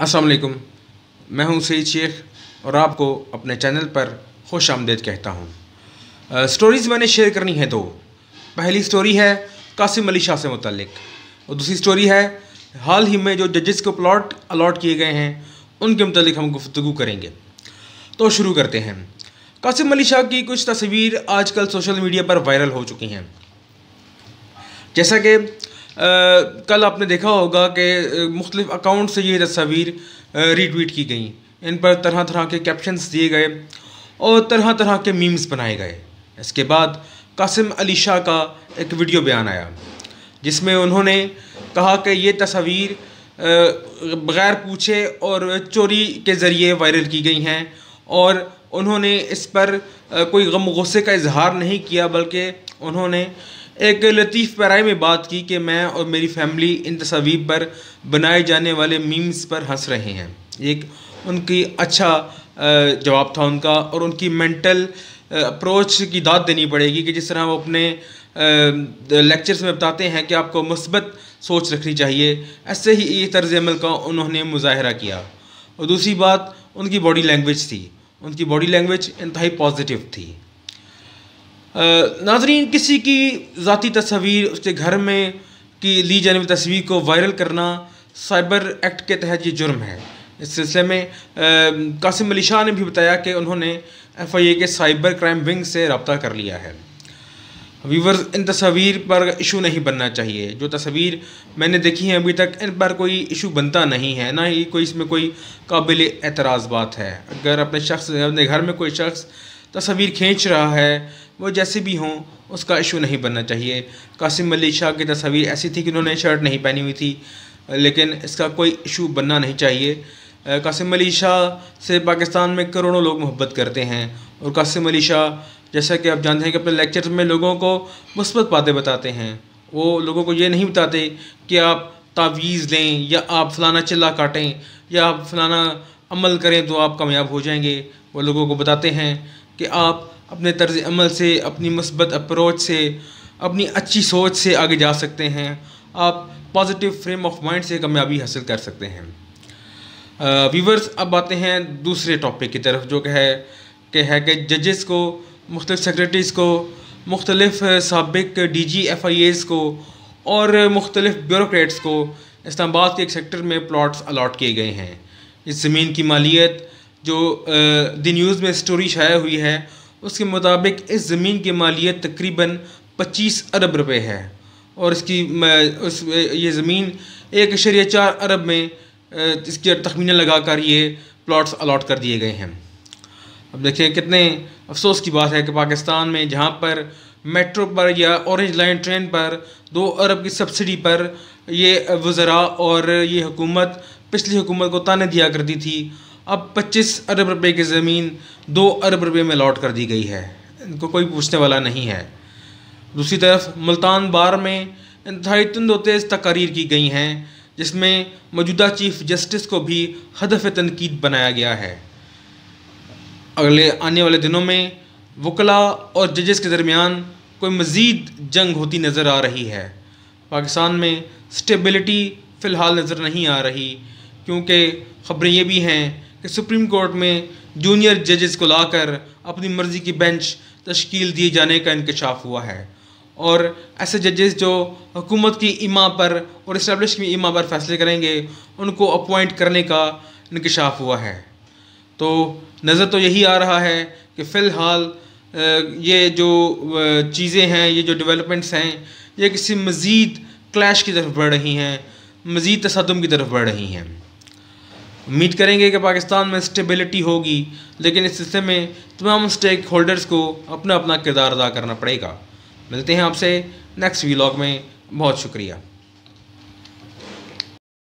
असलकुम मैं हूं सईद शेख और आपको अपने चैनल पर खुश आमदेद कहता हूं स्टोरीज़ मैंने शेयर करनी है दो पहली स्टोरी है कासिम अली शाह से मुतलक और दूसरी स्टोरी है हाल ही में जो जजेस को प्लॉट अलाट किए गए हैं उनके मतलब हम गुफ्तु करेंगे तो शुरू करते हैं कासिम अली शाह की कुछ तस्वीर आजकल सोशल मीडिया पर वायरल हो चुकी हैं जैसा कि कल आपने देखा होगा कि मुख्तलिफ अकाउंट से ये तस्वीर रीट्वीट की गई इन पर तरह तरह के कैप्शंस दिए गए और तरह तरह के मीम्स बनाए गए इसके बाद कासिम अली शाह का एक वीडियो बयान आया जिसमें उन्होंने कहा कि ये तस्वीर बग़ैर पूछे और चोरी के ज़रिए वायरल की गई हैं और उन्होंने इस पर कोई गम गुस्से का इजहार नहीं किया बल्कि उन्होंने एक लतीफ़ पैराई में बात की कि मैं और मेरी फैमिली इन तस्वीर पर बनाए जाने वाले मीम्स पर हंस रहे हैं एक उनकी अच्छा जवाब था उनका और उनकी मेंटल अप्रोच की दाद देनी पड़ेगी कि जिस तरह वो अपने लेक्चर्स में बताते हैं कि आपको मुस्बत सोच रखनी चाहिए ऐसे ही ये तर्ज अमल का उन्होंने मुजाहरा किया और दूसरी बात उनकी बॉडी लैंग्वेज थी उनकी बॉडी लैंग्वेज इंतहाई पॉजिटिव थी नाजरीन किसी की ज़ाती तस्वीर उसके घर में की ली जाने वाली तस्वीर को वायरल करना साइबर एक्ट के तहत ये जुर्म है इस सिलसिले में कासिम अली शाह ने भी बताया कि उन्होंने एफ आई ए के साइबर क्राइम विंग से रबता कर लिया है व्यूवर्स इन तस्वीर पर इशू नहीं बनना चाहिए जो तस्वीर मैंने देखी है अभी तक इन पर कोई इशू बनता नहीं है ना ही कोई इसमें कोई काबिल एतराज़ बात है अगर अपने शख्स अपने घर में कोई शख्स तस्वीर खींच रहा है वो जैसे भी हों उसका इशू नहीं बनना चाहिए कासिम अली शाह की तस्वीर ऐसी थी कि उन्होंने शर्ट नहीं पहनी हुई थी लेकिन इसका कोई इशू बनना नहीं चाहिए कासिम अली शाह से पाकिस्तान में करोड़ों लोग मोहब्बत करते हैं और कासिम अली शाह जैसा कि आप जानते हैं कि अपने लेक्चर में लोगों को मुस्बत बातें बताते हैं वो लोगों को ये नहीं बताते कि आप तावीज़ लें या आप फलाना चिल्ला काटें या आप फलाना अमल करें तो आप कामयाब हो जाएंगे वो लोगों को बताते हैं कि आप अपने तर्ज अमल से अपनी मस्बत अप्रोच से अपनी अच्छी सोच से आगे जा सकते हैं आप पॉजिटिव फ्रेम ऑफ माइंड से कामयाबी हासिल कर सकते हैं व्यूवर्स अब आते हैं दूसरे टॉपिक की तरफ जो है कि है कि जजेस को मुख्तलिफ सेक्रेटरीज़ को मुख्तलिफ सबक डी जी एफ आई एज़ को और मुख्तलिफ ब्यूरोट्स को इस्लामाबाद के एक सेक्टर में प्लाट्स अलाट किए गए हैं इस ज़मीन की मालियत जो दी न्यूज़ में स्टोरी शाया हुई है उसके मुताबिक इस ज़मीन की मालियत तकरीबन 25 अरब रुपए है और इसकी उस ये ज़मीन एक अशरिया चार अरब में इसकी तखमीना लगा कर ये प्लाट्स अलाट कर दिए गए हैं अब देखिए कितने अफसोस की बात है कि पाकिस्तान में जहाँ पर मेट्रो पर या औरज लाइन ट्रेन पर दो अरब की सब्सिडी पर ये वज़रा और ये हुकूमत पिछली हुकूमत को ताने दिया करती थी अब 25 अरब रुपए की ज़मीन दो अरब रुपए में लॉट कर दी गई है इनको कोई पूछने वाला नहीं है दूसरी तरफ मुल्तान बार में इंतहाई तंदोतेज़ तकारीर की गई हैं जिसमें मौजूदा चीफ जस्टिस को भी हदफ तनकीद बनाया गया है अगले आने वाले दिनों में वकला और जजेस के दरमियान कोई मज़ीद जंग होती नज़र आ रही है पाकिस्तान में स्टेबिलिटी फ़िलहाल नज़र नहीं आ रही क्योंकि खबरें ये भी हैं कि सुप्रीम कोर्ट में जूनियर जजेस को लाकर अपनी मर्ज़ी की बेंच तश्कील दिए जाने का इंकशाफ हुआ है और ऐसे जजेस जो हुकूमत की इमा पर और इस्टबलिश की इमा पर फैसले करेंगे उनको अपॉइंट करने का इंकशाफ हुआ है तो नज़र तो यही आ रहा है कि फ़िलहाल ये जो चीज़ें हैं ये जो डेवलपमेंट्स हैं ये किसी मज़ीद क्लैश की तरफ बढ़ रही हैं मज़ीद तसदम की तरफ बढ़ रही हैं उम्मीद करेंगे कि पाकिस्तान में स्टेबिलिटी होगी लेकिन इस सिलसिले में तमाम स्टेक होल्डर्स को अपना अपना किरदार अदा करना पड़ेगा मिलते हैं आपसे नेक्स्ट वीलॉग में बहुत शुक्रिया